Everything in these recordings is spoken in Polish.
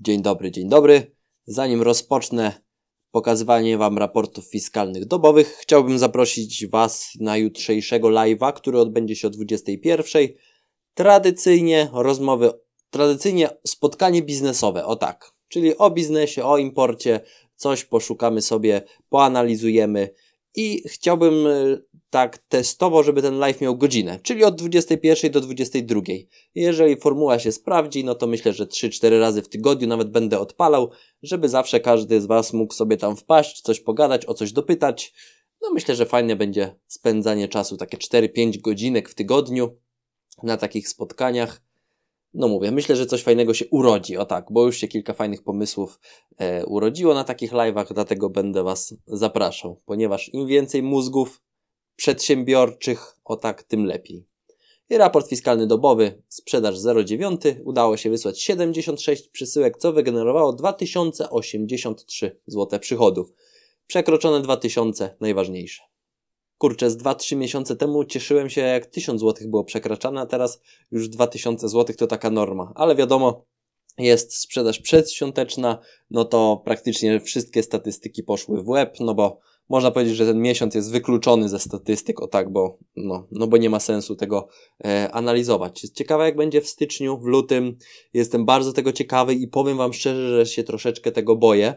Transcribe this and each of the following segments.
Dzień dobry, dzień dobry. Zanim rozpocznę pokazywanie Wam raportów fiskalnych dobowych, chciałbym zaprosić Was na jutrzejszego live'a, który odbędzie się o 21. Tradycyjnie rozmowy, tradycyjnie spotkanie biznesowe, o tak, czyli o biznesie, o imporcie, coś poszukamy sobie, poanalizujemy i chciałbym tak testowo, żeby ten live miał godzinę, czyli od 21 do 22. Jeżeli formuła się sprawdzi, no to myślę, że 3-4 razy w tygodniu nawet będę odpalał, żeby zawsze każdy z Was mógł sobie tam wpaść, coś pogadać, o coś dopytać. No myślę, że fajne będzie spędzanie czasu, takie 4-5 godzinek w tygodniu na takich spotkaniach. No mówię, myślę, że coś fajnego się urodzi, o tak, bo już się kilka fajnych pomysłów e, urodziło na takich live'ach, dlatego będę Was zapraszał, ponieważ im więcej mózgów, przedsiębiorczych, o tak tym lepiej. I raport fiskalny dobowy, sprzedaż 0,9, udało się wysłać 76 przesyłek, co wygenerowało 2083 zł przychodów. Przekroczone 2000 najważniejsze. Kurczę, z 2-3 miesiące temu cieszyłem się jak 1000 zł było przekraczane, a teraz już 2000 zł to taka norma. Ale wiadomo, jest sprzedaż przedświąteczna, no to praktycznie wszystkie statystyki poszły w łeb, no bo można powiedzieć, że ten miesiąc jest wykluczony ze statystyk, o tak, bo, no, no bo nie ma sensu tego e, analizować. Ciekawe jak będzie w styczniu, w lutym. Jestem bardzo tego ciekawy i powiem Wam szczerze, że się troszeczkę tego boję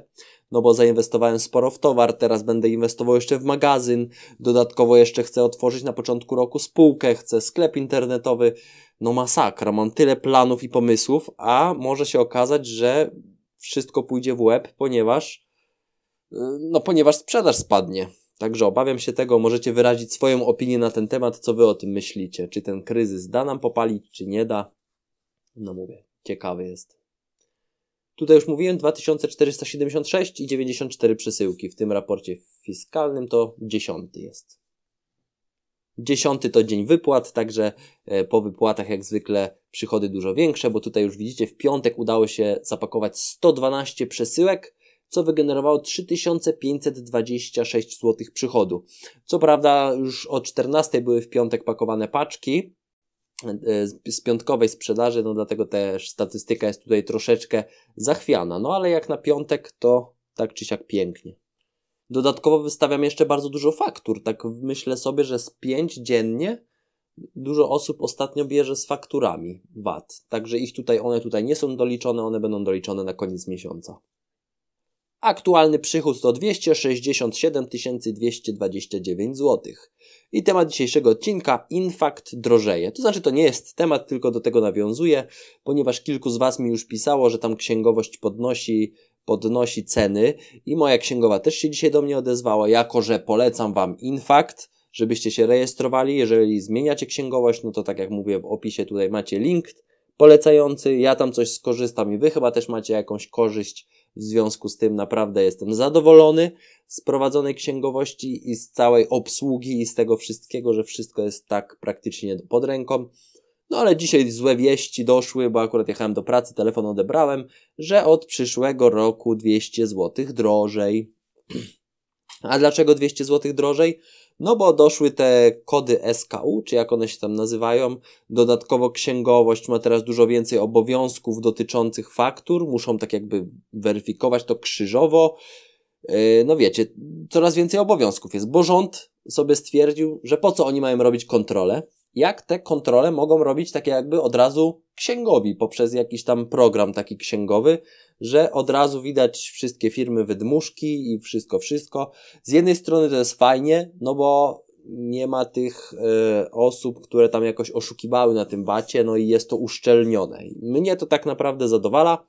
no bo zainwestowałem sporo w towar, teraz będę inwestował jeszcze w magazyn, dodatkowo jeszcze chcę otworzyć na początku roku spółkę, chcę sklep internetowy, no masakra, mam tyle planów i pomysłów, a może się okazać, że wszystko pójdzie w łeb, ponieważ Y, no ponieważ sprzedaż spadnie. Także obawiam się tego, możecie wyrazić swoją opinię na ten temat, co wy o tym myślicie. Czy ten kryzys da nam popalić, czy nie da? No mówię, ciekawy jest. Tutaj już mówiłem 2476 i 94 przesyłki. W tym raporcie fiskalnym to dziesiąty jest. Dziesiąty to dzień wypłat, także e, po wypłatach jak zwykle przychody dużo większe, bo tutaj już widzicie w piątek udało się zapakować 112 przesyłek, co wygenerowało 3526 zł przychodu. Co prawda już o 14 były w piątek pakowane paczki, e, z piątkowej sprzedaży, no dlatego też statystyka jest tutaj troszeczkę zachwiana. No ale jak na piątek, to tak czy siak pięknie. Dodatkowo wystawiam jeszcze bardzo dużo faktur. Tak myślę sobie, że z 5 dziennie dużo osób ostatnio bierze z fakturami VAT. Także ich tutaj, one tutaj nie są doliczone, one będą doliczone na koniec miesiąca. Aktualny przychód to 267 229 zł. I temat dzisiejszego odcinka, infakt drożeje. To znaczy, to nie jest temat, tylko do tego nawiązuje, ponieważ kilku z Was mi już pisało, że tam księgowość podnosi podnosi ceny i moja księgowa też się dzisiaj do mnie odezwała, jako że polecam Wam Infakt, żebyście się rejestrowali. Jeżeli zmieniacie księgowość, no to tak jak mówię w opisie tutaj macie link polecający, ja tam coś skorzystam i Wy chyba też macie jakąś korzyść w związku z tym naprawdę jestem zadowolony z prowadzonej księgowości i z całej obsługi i z tego wszystkiego, że wszystko jest tak praktycznie pod ręką. No ale dzisiaj złe wieści doszły, bo akurat jechałem do pracy, telefon odebrałem, że od przyszłego roku 200 zł drożej. A dlaczego 200 zł drożej? No bo doszły te kody SKU, czy jak one się tam nazywają. Dodatkowo księgowość ma teraz dużo więcej obowiązków dotyczących faktur, muszą tak jakby weryfikować to krzyżowo. E, no wiecie, coraz więcej obowiązków jest, bo rząd sobie stwierdził, że po co oni mają robić kontrolę, jak te kontrole mogą robić takie jakby od razu księgowi poprzez jakiś tam program taki księgowy, że od razu widać wszystkie firmy wydmuszki i wszystko, wszystko. Z jednej strony to jest fajnie, no bo nie ma tych y, osób, które tam jakoś oszukiwały na tym bacie, no i jest to uszczelnione. Mnie to tak naprawdę zadowala,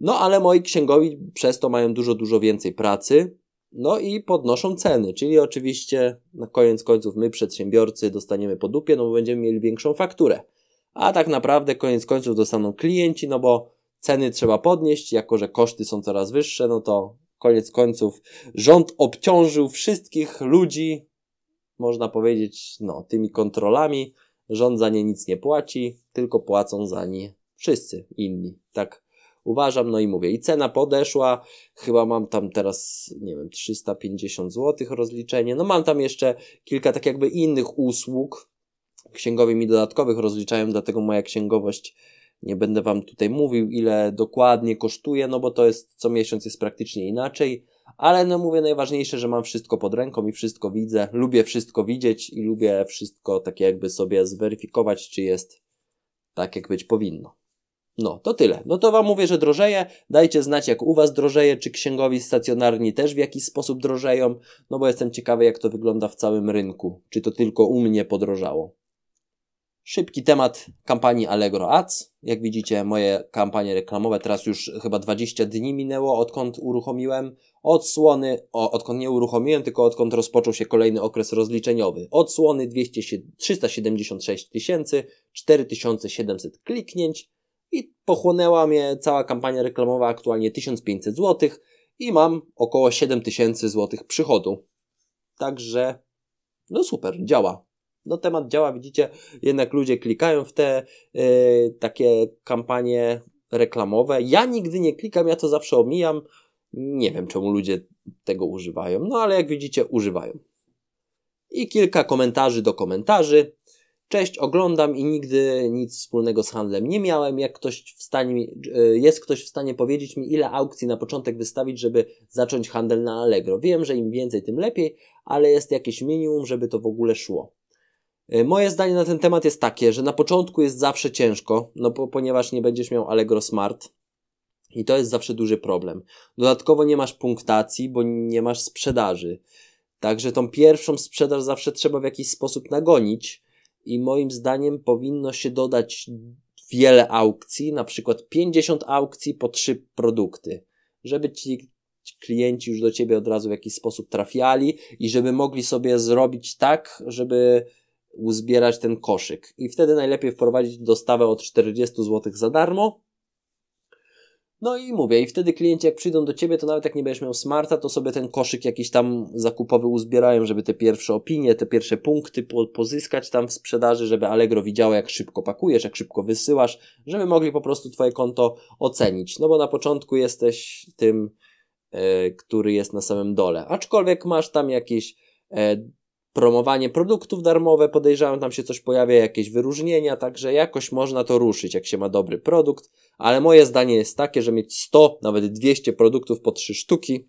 no ale moi księgowi przez to mają dużo, dużo więcej pracy, no i podnoszą ceny, czyli oczywiście na koniec końców my, przedsiębiorcy, dostaniemy po dupie, no bo będziemy mieli większą fakturę. A tak naprawdę koniec końców dostaną klienci, no bo ceny trzeba podnieść, jako że koszty są coraz wyższe, no to koniec końców rząd obciążył wszystkich ludzi, można powiedzieć, no, tymi kontrolami. Rząd za nie nic nie płaci, tylko płacą za nie wszyscy inni. Tak uważam, no i mówię. I cena podeszła, chyba mam tam teraz, nie wiem, 350 zł rozliczenie. No mam tam jeszcze kilka tak jakby innych usług. księgowych mi dodatkowych rozliczają, dlatego moja księgowość nie będę Wam tutaj mówił, ile dokładnie kosztuje, no bo to jest co miesiąc jest praktycznie inaczej, ale no mówię najważniejsze, że mam wszystko pod ręką i wszystko widzę. Lubię wszystko widzieć i lubię wszystko takie jakby sobie zweryfikować, czy jest tak, jak być powinno. No, to tyle. No to Wam mówię, że drożeje. Dajcie znać, jak u Was drożeje, czy księgowi stacjonarni też w jakiś sposób drożeją, no bo jestem ciekawy, jak to wygląda w całym rynku. Czy to tylko u mnie podrożało. Szybki temat kampanii Allegro Ads. Jak widzicie, moje kampanie reklamowe teraz już chyba 20 dni minęło, odkąd uruchomiłem odsłony, o, odkąd nie uruchomiłem, tylko odkąd rozpoczął się kolejny okres rozliczeniowy. Odsłony 200, 376 tysięcy, 4700 kliknięć i pochłonęła mnie cała kampania reklamowa aktualnie 1500 zł i mam około 7000 zł przychodu. Także, no super, działa no temat działa, widzicie, jednak ludzie klikają w te y, takie kampanie reklamowe. Ja nigdy nie klikam, ja to zawsze omijam. Nie wiem, czemu ludzie tego używają, no ale jak widzicie, używają. I kilka komentarzy do komentarzy. Cześć, oglądam i nigdy nic wspólnego z handlem nie miałem. Jak ktoś w stanie, e, jest ktoś w stanie powiedzieć mi, ile aukcji na początek wystawić, żeby zacząć handel na Allegro. Wiem, że im więcej, tym lepiej, ale jest jakieś minimum, żeby to w ogóle szło. E, moje zdanie na ten temat jest takie, że na początku jest zawsze ciężko, no bo, ponieważ nie będziesz miał Allegro Smart i to jest zawsze duży problem. Dodatkowo nie masz punktacji, bo nie masz sprzedaży. Także tą pierwszą sprzedaż zawsze trzeba w jakiś sposób nagonić i moim zdaniem powinno się dodać wiele aukcji, na przykład 50 aukcji po 3 produkty, żeby ci klienci już do ciebie od razu w jakiś sposób trafiali i żeby mogli sobie zrobić tak, żeby uzbierać ten koszyk. I wtedy najlepiej wprowadzić dostawę od 40 zł za darmo. No i mówię, i wtedy klienci jak przyjdą do ciebie, to nawet jak nie będziesz miał smarta, to sobie ten koszyk jakiś tam zakupowy uzbierają, żeby te pierwsze opinie, te pierwsze punkty pozyskać tam w sprzedaży, żeby Allegro widziało jak szybko pakujesz, jak szybko wysyłasz, żeby mogli po prostu twoje konto ocenić. No bo na początku jesteś tym, e, który jest na samym dole. Aczkolwiek masz tam jakieś e, promowanie produktów darmowe, podejrzewam, tam się coś pojawia, jakieś wyróżnienia, także jakoś można to ruszyć, jak się ma dobry produkt, ale moje zdanie jest takie, że mieć 100, nawet 200 produktów po 3 sztuki,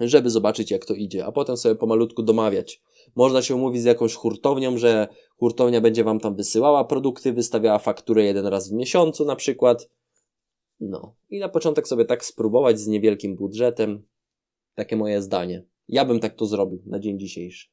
żeby zobaczyć jak to idzie, a potem sobie pomalutku domawiać. Można się umówić z jakąś hurtownią, że hurtownia będzie Wam tam wysyłała produkty, wystawiała fakturę jeden raz w miesiącu na przykład. No i na początek sobie tak spróbować z niewielkim budżetem. Takie moje zdanie. Ja bym tak to zrobił na dzień dzisiejszy.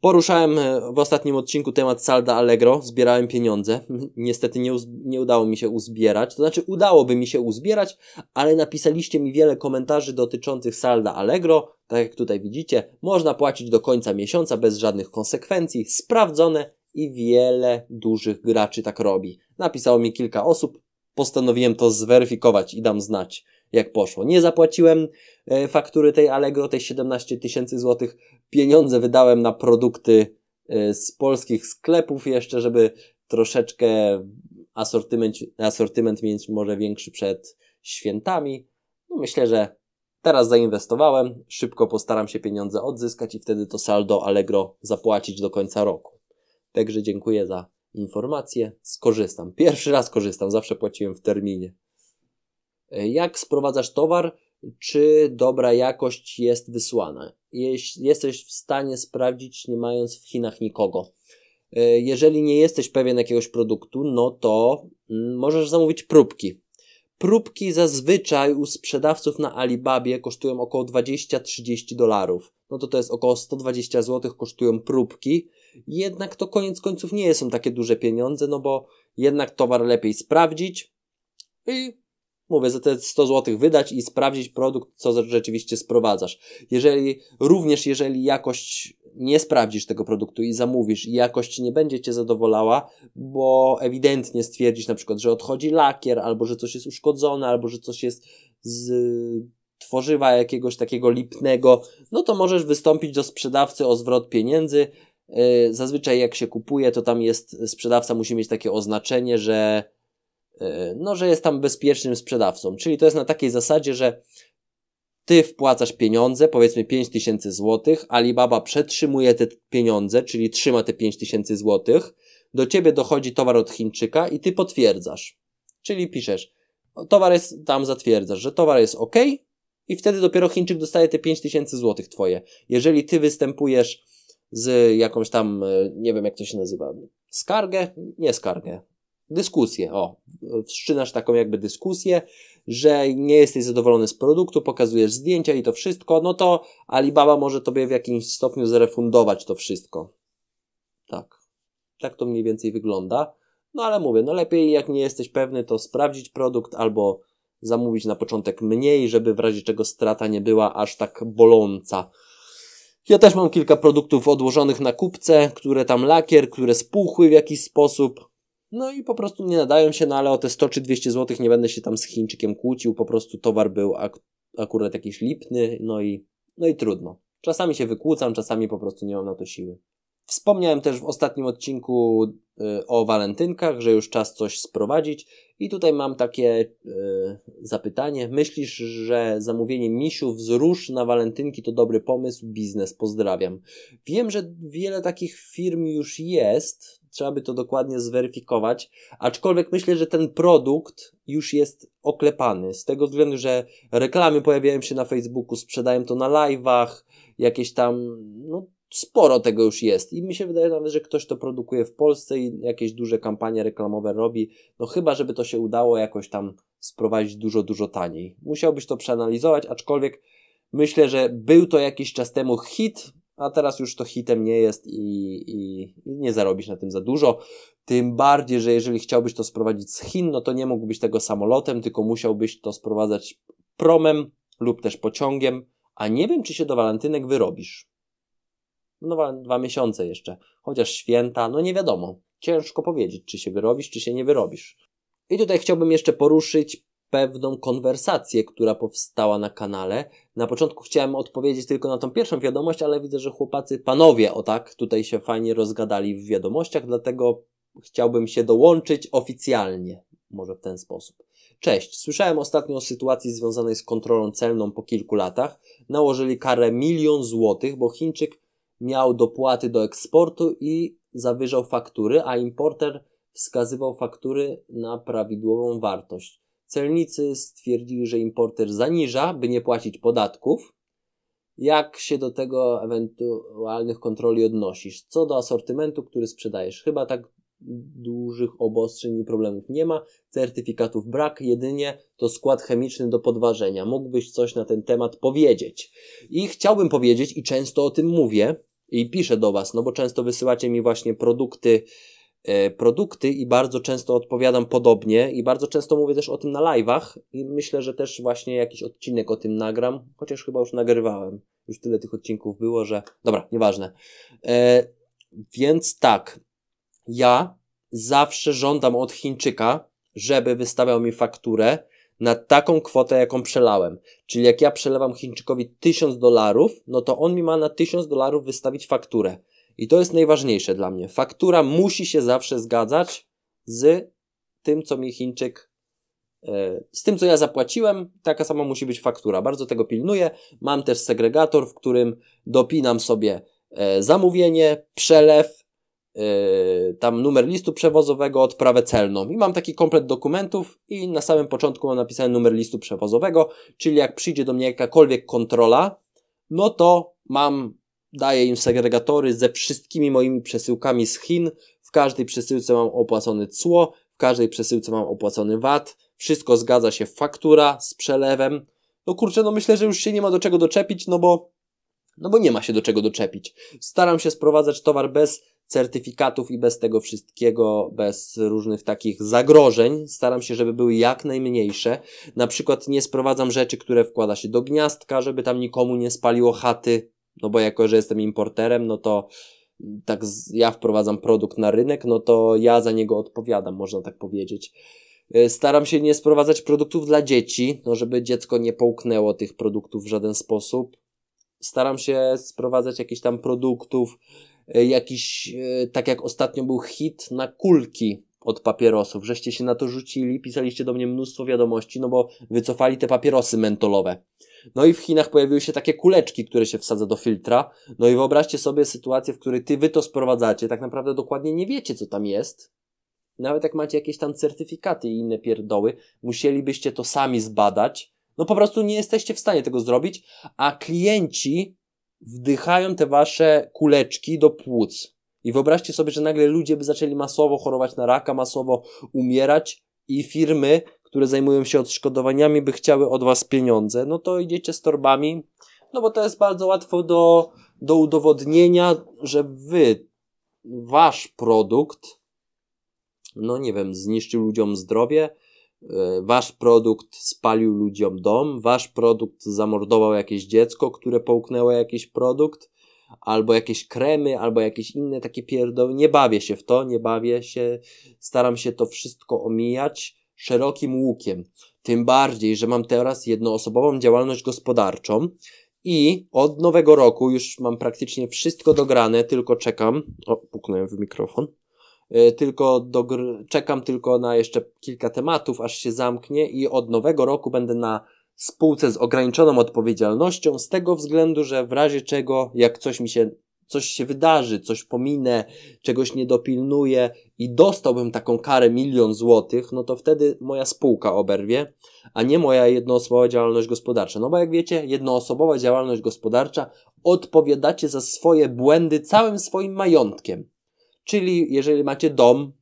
Poruszałem e, w ostatnim odcinku temat salda Allegro, zbierałem pieniądze. Niestety nie, nie udało mi się uzbierać, to znaczy udałoby mi się uzbierać, ale napisaliście mi wiele komentarzy dotyczących salda Allegro. Tak jak tutaj widzicie, można płacić do końca miesiąca bez żadnych konsekwencji, sprawdzone i wiele dużych graczy tak robi. Napisało mi kilka osób, postanowiłem to zweryfikować i dam znać jak poszło. Nie zapłaciłem e, faktury tej Allegro, tej 17 tysięcy złotych pieniądze wydałem na produkty e, z polskich sklepów jeszcze, żeby troszeczkę asortyment, asortyment mieć może większy przed świętami. No myślę, że teraz zainwestowałem, szybko postaram się pieniądze odzyskać i wtedy to saldo Allegro zapłacić do końca roku. Także dziękuję za informację, skorzystam. Pierwszy raz korzystam, zawsze płaciłem w terminie. E, jak sprowadzasz towar? czy dobra jakość jest wysłana. Jeśli jesteś w stanie sprawdzić, nie mając w Chinach nikogo. E, jeżeli nie jesteś pewien jakiegoś produktu, no to mm, możesz zamówić próbki. Próbki zazwyczaj u sprzedawców na Alibabie kosztują około 20-30 dolarów. No to to jest około 120 zł kosztują próbki. Jednak to koniec końców nie są takie duże pieniądze, no bo jednak towar lepiej sprawdzić i mówię, za te 100 zł wydać i sprawdzić produkt, co rzeczywiście sprowadzasz. Jeżeli, również jeżeli jakość nie sprawdzisz tego produktu i zamówisz i jakość nie będzie Cię zadowolała, bo ewidentnie stwierdzisz na przykład, że odchodzi lakier, albo że coś jest uszkodzone, albo że coś jest z tworzywa jakiegoś takiego lipnego, no to możesz wystąpić do sprzedawcy o zwrot pieniędzy. Yy, zazwyczaj jak się kupuje, to tam jest, sprzedawca musi mieć takie oznaczenie, że E, no, że jest tam bezpiecznym sprzedawcą. Czyli to jest na takiej zasadzie, że ty wpłacasz pieniądze, powiedzmy 5000 zł, Alibaba przetrzymuje te pieniądze, czyli trzyma te 5000 zł, do ciebie dochodzi towar od Chińczyka i ty potwierdzasz. Czyli piszesz, towar jest, tam zatwierdzasz, że towar jest ok i wtedy dopiero Chińczyk dostaje te 5000 zł twoje. Jeżeli ty występujesz z jakąś tam, e, nie wiem jak to się nazywa, skargę? Nie skargę dyskusję. O, wszczynasz taką jakby dyskusję, że nie jesteś zadowolony z produktu, pokazujesz zdjęcia i to wszystko, no to Alibaba może tobie w jakimś stopniu zrefundować to wszystko. Tak. Tak to mniej więcej wygląda. No ale mówię, no lepiej jak nie jesteś pewny, to sprawdzić produkt albo zamówić na początek mniej, żeby w razie czego strata nie była aż tak boląca. Ja też mam kilka produktów odłożonych na kupce, które tam lakier, które spuchły w jakiś sposób, no i po prostu nie nadają się, no ale o te 100 czy 200 zł nie będę się tam z Chińczykiem kłócił, po prostu towar był ak akurat jakiś lipny, no i, no i trudno. Czasami się wykłócam, czasami po prostu nie mam na to siły. Wspomniałem też w ostatnim odcinku y, o walentynkach, że już czas coś sprowadzić i tutaj mam takie y, zapytanie. Myślisz, że zamówienie misiów z róż na walentynki to dobry pomysł? Biznes, pozdrawiam. Wiem, że wiele takich firm już jest, trzeba by to dokładnie zweryfikować. Aczkolwiek myślę, że ten produkt już jest oklepany. Z tego względu, że reklamy pojawiają się na Facebooku, sprzedają to na live'ach, jakieś tam, no, sporo tego już jest. I mi się wydaje nawet, że ktoś to produkuje w Polsce i jakieś duże kampanie reklamowe robi. No chyba, żeby to się udało jakoś tam sprowadzić dużo, dużo taniej. Musiałbyś to przeanalizować, aczkolwiek myślę, że był to jakiś czas temu hit a teraz już to hitem nie jest i, i, nie zarobisz na tym za dużo. Tym bardziej, że jeżeli chciałbyś to sprowadzić z Chin, no to nie mógłbyś tego samolotem, tylko musiałbyś to sprowadzać promem lub też pociągiem, a nie wiem, czy się do walentynek wyrobisz. No, dwa miesiące jeszcze, chociaż święta, no nie wiadomo. Ciężko powiedzieć, czy się wyrobisz, czy się nie wyrobisz. I tutaj chciałbym jeszcze poruszyć pewną konwersację, która powstała na kanale. Na początku chciałem odpowiedzieć tylko na tą pierwszą wiadomość, ale widzę, że chłopacy, panowie, o tak, tutaj się fajnie rozgadali w wiadomościach, dlatego chciałbym się dołączyć oficjalnie. Może w ten sposób. Cześć, słyszałem ostatnio o sytuacji związanej z kontrolą celną po kilku latach. Nałożyli karę milion złotych, bo Chińczyk miał dopłaty do eksportu i zawyżał faktury, a importer wskazywał faktury na prawidłową wartość. Celnicy stwierdzili, że importer zaniża, by nie płacić podatków. Jak się do tego ewentualnych kontroli odnosisz? Co do asortymentu, który sprzedajesz? Chyba tak dużych obostrzeń i problemów nie ma. Certyfikatów brak, jedynie to skład chemiczny do podważenia. Mógłbyś coś na ten temat powiedzieć. I chciałbym powiedzieć, i często o tym mówię, i piszę do Was, no bo często wysyłacie mi właśnie produkty, E, produkty i bardzo często odpowiadam podobnie i bardzo często mówię też o tym na live'ach i myślę, że też właśnie jakiś odcinek o tym nagram, chociaż chyba już nagrywałem. Już tyle tych odcinków było, że dobra, nieważne. E, więc tak, ja zawsze żądam od Chińczyka, żeby wystawiał mi fakturę na taką kwotę, jaką przelałem. Czyli jak ja przelewam Chińczykowi 1000 dolarów, no to on mi ma na 1000 dolarów wystawić fakturę. I to jest najważniejsze dla mnie. Faktura musi się zawsze zgadzać z tym, co mi Chińczyk, e, z tym, co ja zapłaciłem, taka sama musi być faktura. Bardzo tego pilnuję. Mam też segregator, w którym dopinam sobie e, zamówienie, przelew, e, tam numer listu przewozowego, odprawę celną. I mam taki komplet dokumentów i na samym początku mam napisany numer listu przewozowego, czyli jak przyjdzie do mnie jakakolwiek kontrola, no to mam daję im segregatory ze wszystkimi moimi przesyłkami z Chin. W każdej przesyłce mam opłacone cło, w każdej przesyłce mam opłacony VAT. Wszystko zgadza się faktura z przelewem. No kurczę, no myślę, że już się nie ma do czego doczepić, no bo no bo nie ma się do czego doczepić. Staram się sprowadzać towar bez certyfikatów i bez tego wszystkiego, bez różnych takich zagrożeń. Staram się, żeby były jak najmniejsze. Na przykład nie sprowadzam rzeczy, które wkłada się do gniazdka, żeby tam nikomu nie spaliło chaty no bo jako, że jestem importerem, no to tak z, ja wprowadzam produkt na rynek, no to ja za niego odpowiadam, można tak powiedzieć. Y, staram się nie sprowadzać produktów dla dzieci, no żeby dziecko nie połknęło tych produktów w żaden sposób. Staram się sprowadzać jakichś tam produktów, y, jakiś, y, tak jak ostatnio był hit na kulki, od papierosów, żeście się na to rzucili, pisaliście do mnie mnóstwo wiadomości, no bo wycofali te papierosy mentolowe. No i w Chinach pojawiły się takie kuleczki, które się wsadza do filtra. No i wyobraźcie sobie sytuację, w której ty wy to sprowadzacie, tak naprawdę dokładnie nie wiecie, co tam jest. Nawet jak macie jakieś tam certyfikaty i inne pierdoły, musielibyście to sami zbadać. No po prostu nie jesteście w stanie tego zrobić, a klienci wdychają te wasze kuleczki do płuc. I wyobraźcie sobie, że nagle ludzie by zaczęli masowo chorować na raka, masowo umierać i firmy, które zajmują się odszkodowaniami, by chciały od was pieniądze. No to idziecie z torbami, no bo to jest bardzo łatwo do, do udowodnienia, że wy, wasz produkt, no nie wiem, zniszczył ludziom zdrowie, e, wasz produkt spalił ludziom dom, wasz produkt zamordował jakieś dziecko, które połknęło jakiś produkt, albo jakieś kremy, albo jakieś inne takie pierdoły. Nie bawię się w to, nie bawię się, staram się to wszystko omijać szerokim łukiem. Tym bardziej, że mam teraz jednoosobową działalność gospodarczą i od nowego roku już mam praktycznie wszystko dograne, tylko czekam. O, puknąłem w mikrofon. Y, tylko dogr- czekam tylko na jeszcze kilka tematów, aż się zamknie i od nowego roku będę na spółce z ograniczoną odpowiedzialnością z tego względu, że w razie czego, jak coś mi się, coś się wydarzy, coś pominę, czegoś nie dopilnuję i dostałbym taką karę milion złotych, no to wtedy moja spółka oberwie, a nie moja jednoosobowa działalność gospodarcza. No bo jak wiecie, jednoosobowa działalność gospodarcza odpowiadacie za swoje błędy całym swoim majątkiem. Czyli jeżeli macie dom,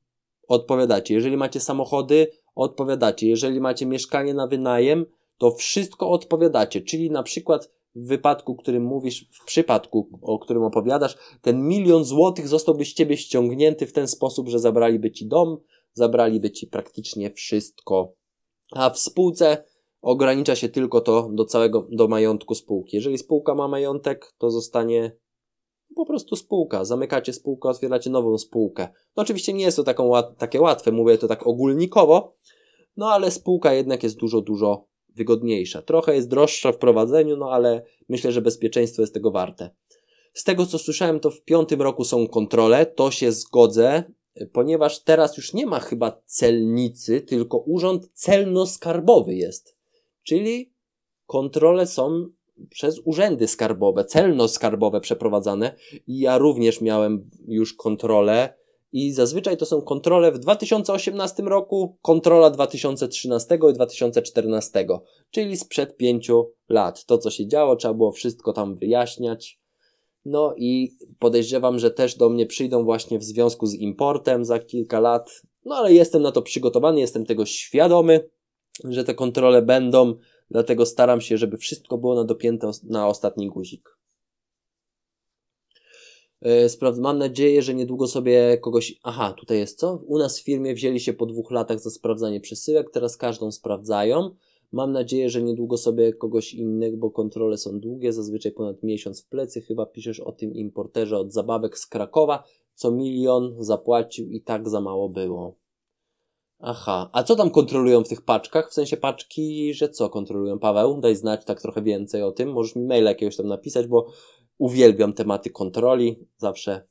odpowiadacie. Jeżeli macie samochody, odpowiadacie. Jeżeli macie mieszkanie na wynajem, to wszystko odpowiadacie, czyli na przykład w wypadku, którym mówisz, w przypadku, o którym opowiadasz, ten milion złotych zostałby z ciebie ściągnięty w ten sposób, że zabraliby ci dom, zabraliby ci praktycznie wszystko. A w spółce ogranicza się tylko to do całego, do majątku spółki. Jeżeli spółka ma majątek, to zostanie po prostu spółka. Zamykacie spółkę, otwieracie nową spółkę. No oczywiście nie jest to taką, takie łatwe, mówię to tak ogólnikowo, no ale spółka jednak jest dużo, dużo wygodniejsza. Trochę jest droższa w prowadzeniu, no ale myślę, że bezpieczeństwo jest tego warte. Z tego co słyszałem, to w piątym roku są kontrole, to się zgodzę, ponieważ teraz już nie ma chyba celnicy, tylko urząd celno-skarbowy jest. Czyli kontrole są przez urzędy skarbowe, celno-skarbowe przeprowadzane. I ja również miałem już kontrolę i zazwyczaj to są kontrole w 2018 roku, kontrola 2013 i 2014, czyli sprzed 5 lat. To, co się działo, trzeba było wszystko tam wyjaśniać. No i podejrzewam, że też do mnie przyjdą właśnie w związku z importem za kilka lat. No ale jestem na to przygotowany, jestem tego świadomy, że te kontrole będą, dlatego staram się, żeby wszystko było na dopięte na ostatni guzik. E, Sprawdzę, mam nadzieję, że niedługo sobie kogoś. Aha, tutaj jest co? U nas w firmie wzięli się po dwóch latach za sprawdzanie przesyłek, teraz każdą sprawdzają. Mam nadzieję, że niedługo sobie kogoś innego, bo kontrole są długie, zazwyczaj ponad miesiąc w plecy. Chyba piszesz o tym importerze od zabawek z Krakowa, co milion zapłacił i tak za mało było. Aha, a co tam kontrolują w tych paczkach? W sensie paczki, że co kontrolują? Paweł, daj znać tak trochę więcej o tym. Możesz mi maila jakiegoś tam napisać, bo Uwielbiam tematy kontroli, zawsze,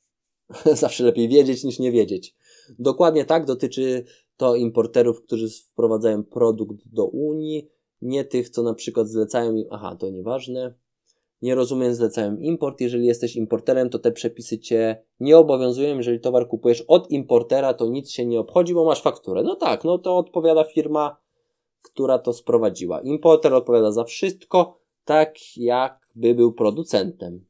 zawsze lepiej wiedzieć niż nie wiedzieć. Dokładnie tak dotyczy to importerów, którzy wprowadzają produkt do Unii, nie tych, co na przykład zlecają im, aha, to nieważne, nie rozumiem, zlecają import. Jeżeli jesteś importerem, to te przepisy cię nie obowiązują. Jeżeli towar kupujesz od importera, to nic się nie obchodzi, bo masz fakturę. No tak, no to odpowiada firma, która to sprowadziła. Importer odpowiada za wszystko, tak jakby był producentem.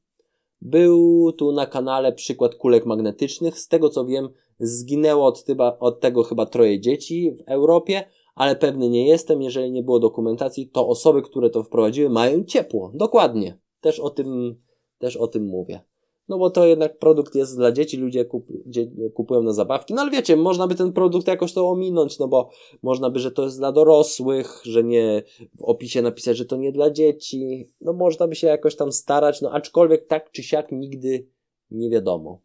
Był tu na kanale przykład kulek magnetycznych. Z tego co wiem, zginęło od, tyba, od tego chyba troje dzieci w Europie, ale pewny nie jestem. Jeżeli nie było dokumentacji, to osoby, które to wprowadziły, mają ciepło. Dokładnie. Też o tym, też o tym mówię no bo to jednak produkt jest dla dzieci, ludzie kup, kupują na zabawki. No ale wiecie, można by ten produkt jakoś to ominąć, no bo można by, że to jest dla dorosłych, że nie w opisie napisać, że to nie dla dzieci. No można by się jakoś tam starać, no aczkolwiek tak czy siak nigdy nie wiadomo.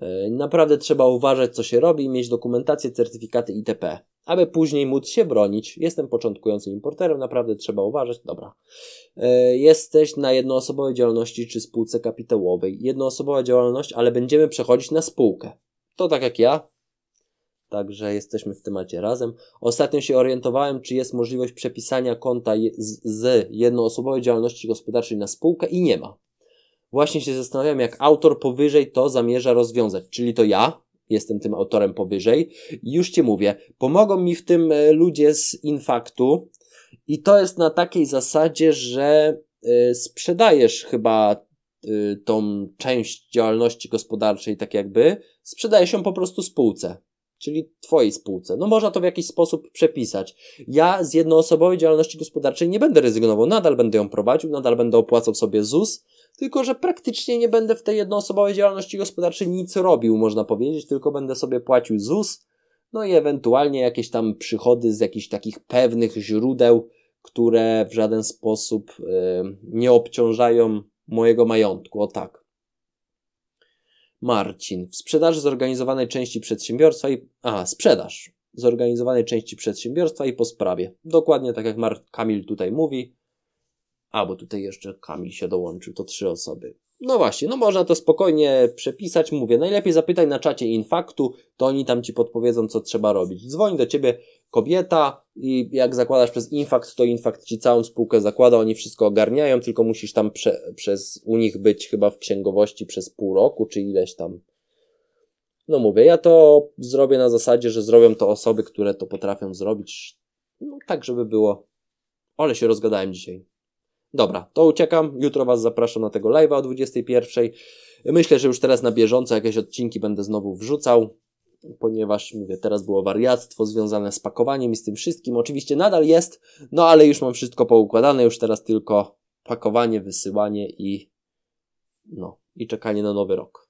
E, naprawdę trzeba uważać, co się robi, mieć dokumentację, certyfikaty itp aby później móc się bronić. Jestem początkującym importerem, naprawdę trzeba uważać. Dobra. E, jesteś na jednoosobowej działalności czy spółce kapitałowej. Jednoosobowa działalność, ale będziemy przechodzić na spółkę. To tak jak ja. Także jesteśmy w temacie razem. Ostatnio się orientowałem, czy jest możliwość przepisania konta z jednoosobowej działalności gospodarczej na spółkę i nie ma. Właśnie się zastanawiam, jak autor powyżej to zamierza rozwiązać. Czyli to ja, jestem tym autorem powyżej. Już Ci mówię, pomogą mi w tym e, ludzie z Infaktu i to jest na takiej zasadzie, że e, sprzedajesz chyba e, tą część działalności gospodarczej, tak jakby, sprzedajesz ją po prostu spółce czyli Twojej spółce. No można to w jakiś sposób przepisać. Ja z jednoosobowej działalności gospodarczej nie będę rezygnował, nadal będę ją prowadził, nadal będę opłacał sobie ZUS, tylko że praktycznie nie będę w tej jednoosobowej działalności gospodarczej nic robił, można powiedzieć, tylko będę sobie płacił ZUS, no i ewentualnie jakieś tam przychody z jakichś takich pewnych źródeł, które w żaden sposób yy, nie obciążają mojego majątku, o tak. Marcin. W sprzedaży zorganizowanej części przedsiębiorstwa i... A, sprzedaż zorganizowanej części przedsiębiorstwa i po sprawie. Dokładnie tak jak Kamil tutaj mówi. A, bo tutaj jeszcze Kamil się dołączył, to trzy osoby. No właśnie, no można to spokojnie przepisać. Mówię, najlepiej zapytaj na czacie infaktu, to oni tam ci podpowiedzą, co trzeba robić. Dzwoni do ciebie kobieta i jak zakładasz przez infakt, to infakt ci całą spółkę zakłada, oni wszystko ogarniają, tylko musisz tam prze, przez u nich być chyba w księgowości przez pół roku, czy ileś tam. No mówię, ja to zrobię na zasadzie, że zrobią to osoby, które to potrafią zrobić. No tak, żeby było. Ale się rozgadałem dzisiaj. Dobra, to uciekam. Jutro Was zapraszam na tego live'a o 21.00. Myślę, że już teraz na bieżąco jakieś odcinki będę znowu wrzucał, ponieważ mówię, teraz było wariactwo związane z pakowaniem i z tym wszystkim. Oczywiście nadal jest, no ale już mam wszystko poukładane, już teraz tylko pakowanie, wysyłanie i no, i czekanie na nowy rok.